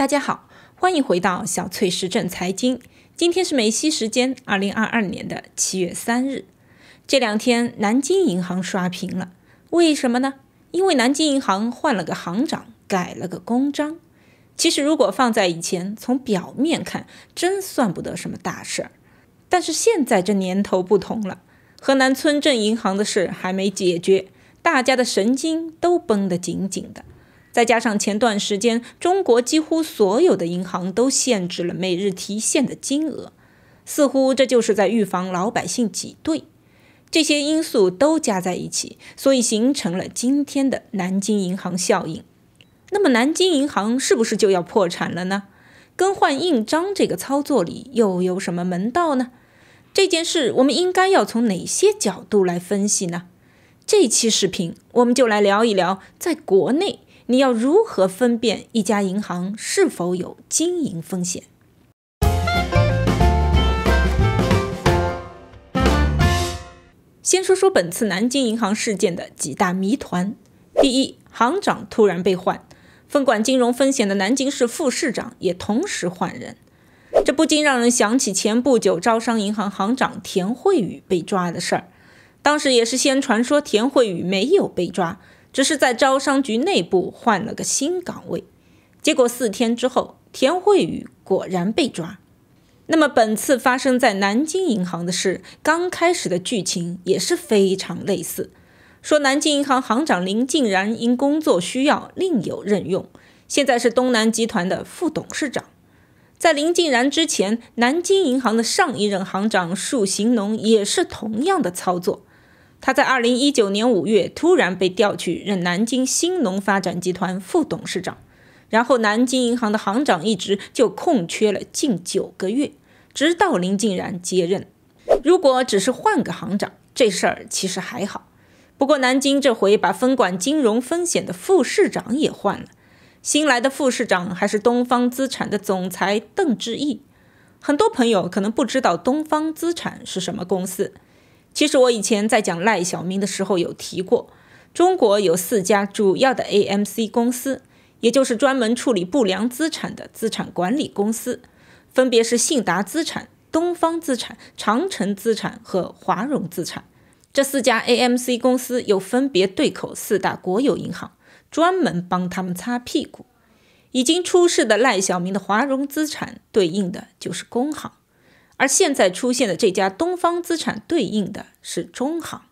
大家好，欢迎回到小翠时政财经。今天是美西时间二零二二年的七月三日。这两天南京银行刷屏了，为什么呢？因为南京银行换了个行长，改了个公章。其实如果放在以前，从表面看真算不得什么大事儿。但是现在这年头不同了，河南村镇银行的事还没解决，大家的神经都绷得紧紧的。再加上前段时间，中国几乎所有的银行都限制了每日提现的金额，似乎这就是在预防老百姓挤兑。这些因素都加在一起，所以形成了今天的南京银行效应。那么，南京银行是不是就要破产了呢？更换印章这个操作里又有什么门道呢？这件事我们应该要从哪些角度来分析呢？这期视频我们就来聊一聊，在国内。你要如何分辨一家银行是否有经营风险？先说说本次南京银行事件的几大谜团：第一，行长突然被换，分管金融风险的南京市副市长也同时换人，这不禁让人想起前不久招商银行行长田惠宇被抓的事儿，当时也是先传说田惠宇没有被抓。只是在招商局内部换了个新岗位，结果四天之后，田慧宇果然被抓。那么，本次发生在南京银行的事，刚开始的剧情也是非常类似，说南京银行行长林竟然因工作需要另有任用，现在是东南集团的副董事长。在林竟然之前，南京银行的上一任行长束行龙也是同样的操作。他在二零一九年五月突然被调去任南京新农发展集团副董事长，然后南京银行的行长一职就空缺了近九个月，直到林竟然接任。如果只是换个行长，这事儿其实还好。不过南京这回把分管金融风险的副市长也换了，新来的副市长还是东方资产的总裁邓志毅。很多朋友可能不知道东方资产是什么公司。其实我以前在讲赖小明的时候有提过，中国有四家主要的 AMC 公司，也就是专门处理不良资产的资产管理公司，分别是信达资产、东方资产、长城资产和华融资产。这四家 AMC 公司又分别对口四大国有银行，专门帮他们擦屁股。已经出事的赖小明的华融资产对应的就是工行。而现在出现的这家东方资产对应的是中行，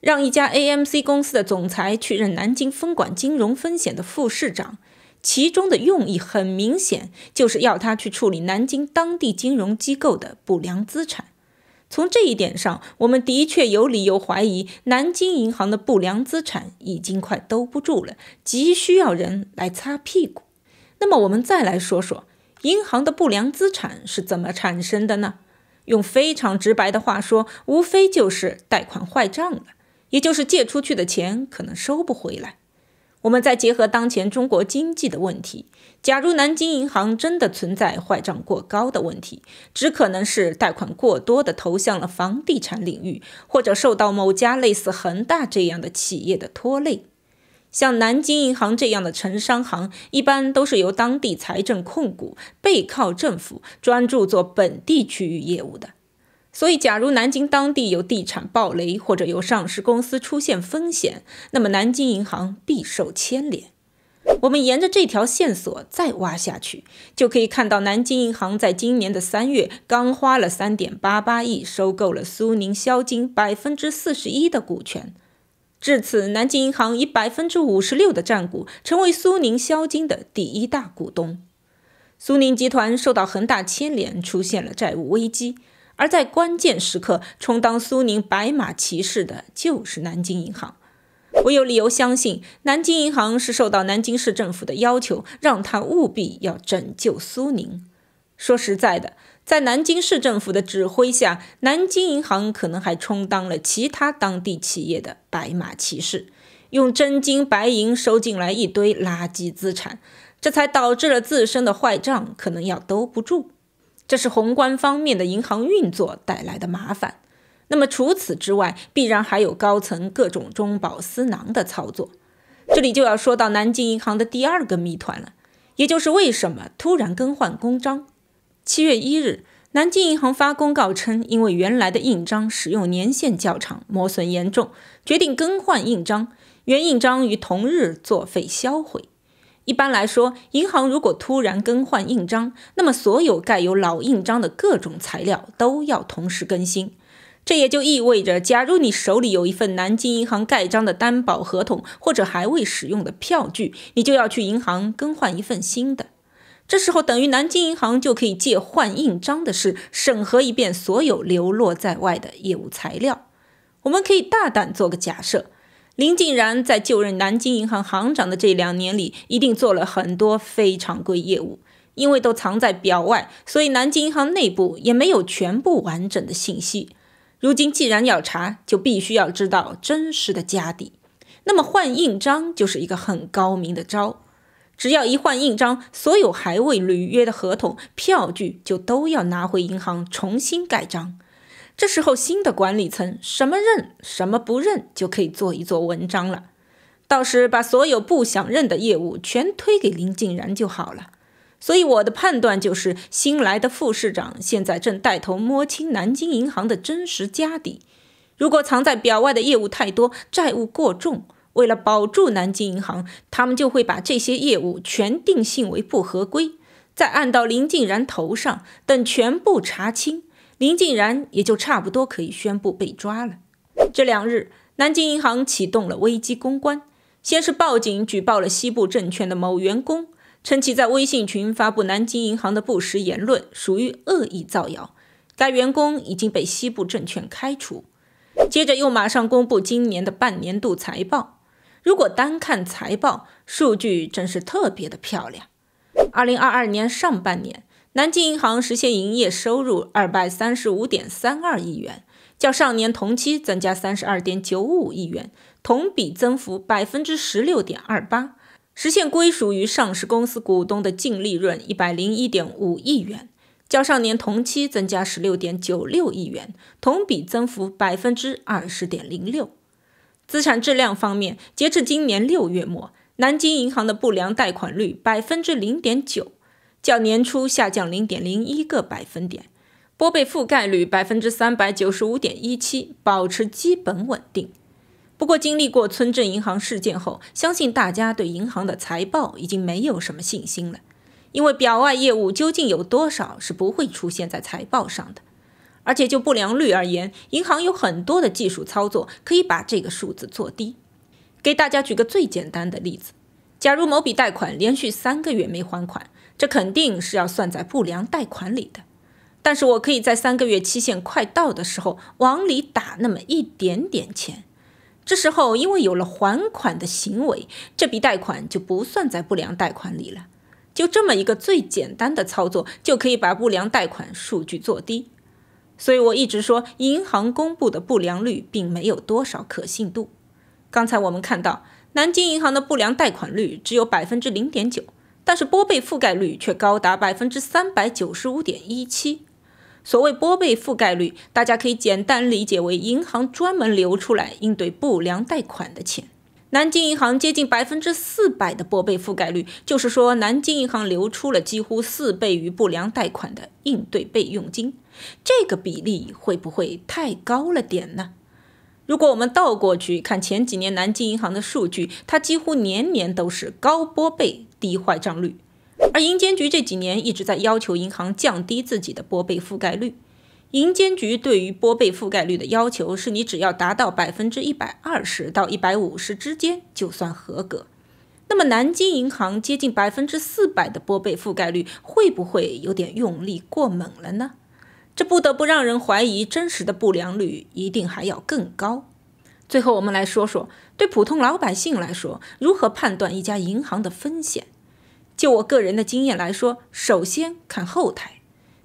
让一家 AMC 公司的总裁去任南京分管金融风险的副市长，其中的用意很明显，就是要他去处理南京当地金融机构的不良资产。从这一点上，我们的确有理由怀疑南京银行的不良资产已经快兜不住了，急需要人来擦屁股。那么，我们再来说说银行的不良资产是怎么产生的呢？用非常直白的话说，无非就是贷款坏账了，也就是借出去的钱可能收不回来。我们再结合当前中国经济的问题，假如南京银行真的存在坏账过高的问题，只可能是贷款过多的投向了房地产领域，或者受到某家类似恒大这样的企业的拖累。像南京银行这样的城商行，一般都是由当地财政控股，背靠政府，专注做本地区域业务的。所以，假如南京当地有地产暴雷，或者有上市公司出现风险，那么南京银行必受牵连。我们沿着这条线索再挖下去，就可以看到南京银行在今年的三月，刚花了三点八八亿收购了苏宁销金百分之四十一的股权。至此，南京银行以百分之五十六的占股，成为苏宁销金的第一大股东。苏宁集团受到恒大牵连，出现了债务危机，而在关键时刻充当苏宁白马骑士的，就是南京银行。我有理由相信，南京银行是受到南京市政府的要求，让他务必要拯救苏宁。说实在的。在南京市政府的指挥下，南京银行可能还充当了其他当地企业的白马骑士，用真金白银收进来一堆垃圾资产，这才导致了自身的坏账可能要兜不住。这是宏观方面的银行运作带来的麻烦。那么除此之外，必然还有高层各种中饱私囊的操作。这里就要说到南京银行的第二个谜团了，也就是为什么突然更换公章。七月一日，南京银行发公告称，因为原来的印章使用年限较长，磨损严重，决定更换印章。原印章于同日作废销毁。一般来说，银行如果突然更换印章，那么所有盖有老印章的各种材料都要同时更新。这也就意味着，假如你手里有一份南京银行盖章的担保合同或者还未使用的票据，你就要去银行更换一份新的。这时候，等于南京银行就可以借换印章的事，审核一遍所有流落在外的业务材料。我们可以大胆做个假设：林竟然在就任南京银行行长的这两年里，一定做了很多非常规业务，因为都藏在表外，所以南京银行内部也没有全部完整的信息。如今既然要查，就必须要知道真实的家底。那么换印章就是一个很高明的招。只要一换印章，所有还未履约的合同、票据就都要拿回银行重新盖章。这时候，新的管理层什么认、什么不认，就可以做一做文章了。到时把所有不想认的业务全推给林静然就好了。所以，我的判断就是，新来的副市长现在正带头摸清南京银行的真实家底。如果藏在表外的业务太多，债务过重。为了保住南京银行，他们就会把这些业务全定性为不合规，再按到林静然头上。等全部查清，林静然也就差不多可以宣布被抓了。这两日，南京银行启动了危机公关，先是报警举报了西部证券的某员工，称其在微信群发布南京银行的不实言论，属于恶意造谣。该员工已经被西部证券开除。接着又马上公布今年的半年度财报。如果单看财报数据，真是特别的漂亮。二零二二年上半年，南京银行实现营业收入二百三十五点三二亿元，较上年同期增加三十二点九五亿元，同比增幅百分之十六点二八；实现归属于上市公司股东的净利润一百零一点五亿元，较上年同期增加十六点九六亿元，同比增幅百分之二十点零六。资产质量方面，截至今年六月末，南京银行的不良贷款率百分之零点九，较年初下降零点零一个百分点，拨备覆盖率百分之三百九十五点一七，保持基本稳定。不过，经历过村镇银行事件后，相信大家对银行的财报已经没有什么信心了，因为表外业务究竟有多少，是不会出现在财报上的。而且就不良率而言，银行有很多的技术操作可以把这个数字做低。给大家举个最简单的例子：假如某笔贷款连续三个月没还款，这肯定是要算在不良贷款里的。但是我可以在三个月期限快到的时候往里打那么一点点钱，这时候因为有了还款的行为，这笔贷款就不算在不良贷款里了。就这么一个最简单的操作，就可以把不良贷款数据做低。所以我一直说，银行公布的不良率并没有多少可信度。刚才我们看到，南京银行的不良贷款率只有百分之零点九，但是拨备覆盖率却高达百分之三百九十五点一七。所谓拨备覆盖率，大家可以简单理解为银行专门留出来应对不良贷款的钱。南京银行接近百分之四百的拨备覆盖率，就是说南京银行留出了几乎四倍于不良贷款的应对备用金，这个比例会不会太高了点呢？如果我们倒过去看前几年南京银行的数据，它几乎年年都是高拨备低坏账率，而银监局这几年一直在要求银行降低自己的拨备覆盖率。银监局对于拨备覆盖率的要求是你只要达到百分之一百二十到一百五十之间就算合格。那么南京银行接近百分之四百的拨备覆盖率会不会有点用力过猛了呢？这不得不让人怀疑真实的不良率一定还要更高。最后我们来说说对普通老百姓来说如何判断一家银行的风险。就我个人的经验来说，首先看后台。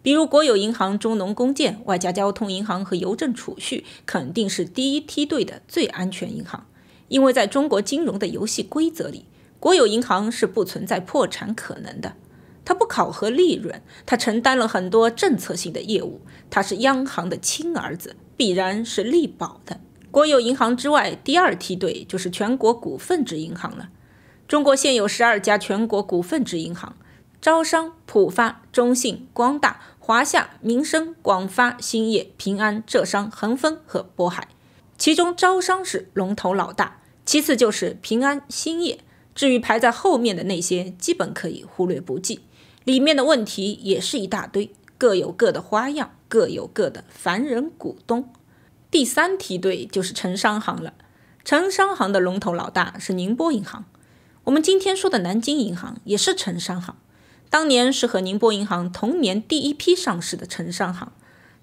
比如国有银行中农工建，外加交通银行和邮政储蓄，肯定是第一梯队的最安全银行。因为在中国金融的游戏规则里，国有银行是不存在破产可能的。它不考核利润，它承担了很多政策性的业务，它是央行的亲儿子，必然是力保的。国有银行之外，第二梯队就是全国股份制银行了。中国现有十二家全国股份制银行。招商、浦发、中信、光大、华夏、民生、广发、兴业、平安、浙商、恒丰和渤海，其中招商是龙头老大，其次就是平安、兴业。至于排在后面的那些，基本可以忽略不计。里面的问题也是一大堆，各有各的花样，各有各的烦人股东。第三梯队就是城商行了，城商行的龙头老大是宁波银行，我们今天说的南京银行也是城商行。当年是和宁波银行同年第一批上市的城商行，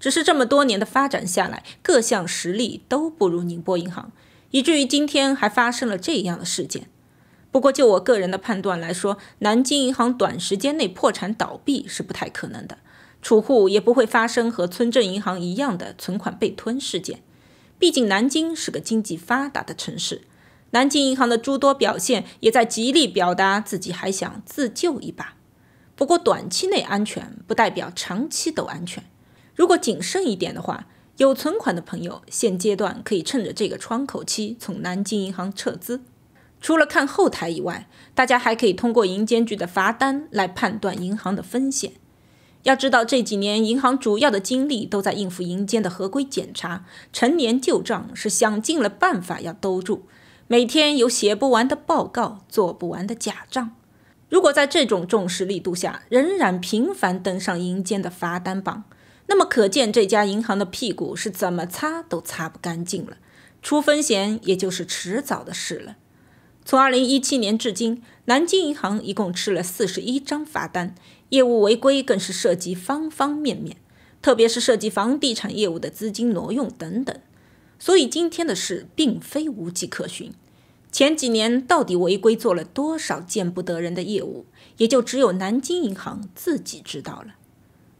只是这么多年的发展下来，各项实力都不如宁波银行，以至于今天还发生了这样的事件。不过，就我个人的判断来说，南京银行短时间内破产倒闭是不太可能的，储户也不会发生和村镇银行一样的存款被吞事件。毕竟南京是个经济发达的城市，南京银行的诸多表现也在极力表达自己还想自救一把。不过短期内安全不代表长期都安全。如果谨慎一点的话，有存款的朋友，现阶段可以趁着这个窗口期从南京银行撤资。除了看后台以外，大家还可以通过银监局的罚单来判断银行的风险。要知道这几年银行主要的精力都在应付银监的合规检查，陈年旧账是想尽了办法要兜住，每天有写不完的报告，做不完的假账。如果在这种重视力度下，仍然频繁登上银监的罚单榜，那么可见这家银行的屁股是怎么擦都擦不干净了，出风险也就是迟早的事了。从二零一七年至今，南京银行一共吃了四十一张罚单，业务违规更是涉及方方面面，特别是涉及房地产业务的资金挪用等等，所以今天的事并非无迹可寻。前几年到底违规做了多少见不得人的业务，也就只有南京银行自己知道了。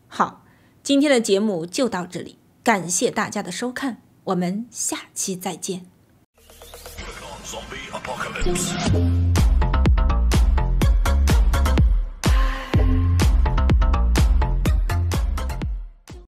好，今天的节目就到这里，感谢大家的收看，我们下期再见。